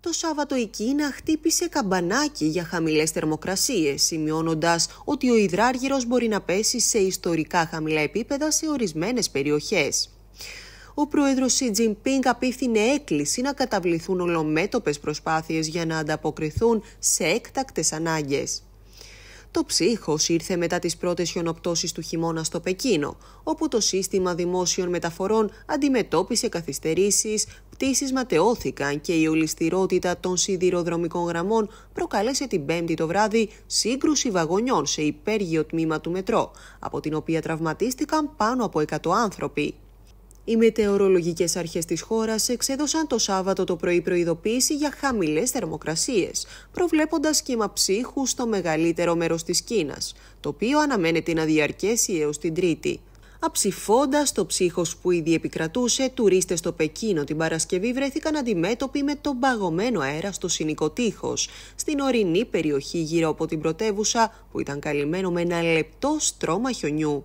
το Σάββατο η Κίνα χτύπησε καμπανάκι για χαμηλές θερμοκρασίες, σημειώνοντας ότι ο υδράργυρος μπορεί να πέσει σε ιστορικά χαμηλά επίπεδα σε ορισμένες περιοχές. Ο πρόεδρος Σι Τζιμπίνγκ απίφθινε έκκληση να καταβληθούν ολομέτωπες προσπάθειες για να ανταποκριθούν σε έκτακτες ανάγκες. Το ψύχος ήρθε μετά τις πρώτες χιονοπτώσεις του χειμώνα στο Πεκίνο, όπου το σύστημα δημόσιων μεταφορών αντιμετώπισε καθυστερήσεις, πτήσεις ματαιώθηκαν και η ολιστηρότητα των σιδηροδρομικών γραμμών προκαλέσε την Πέμπτη το βράδυ σύγκρουση βαγονιών σε υπέργειο τμήμα του μετρό, από την οποία τραυματίστηκαν πάνω από 100 άνθρωποι. Οι μετεωρολογικές αρχές της χώρας εξέδωσαν το Σάββατο το πρωί προειδοποίηση για χαμηλές θερμοκρασίες, προβλέποντας κύμα ψύχου στο μεγαλύτερο μέρος της Κίνας, το οποίο αναμένεται να διαρκέσει έως την Τρίτη. Αψηφώντας το ψύχος που ήδη επικρατούσε, τουρίστες στο Πεκίνο την Παρασκευή βρέθηκαν αντιμέτωποι με τον παγωμένο αέρα στο Σινικό Τείχος, στην ορεινή περιοχή γύρω από την πρωτεύουσα, που ήταν καλυμμένο με ένα λεπτό στρώμα χιονιού.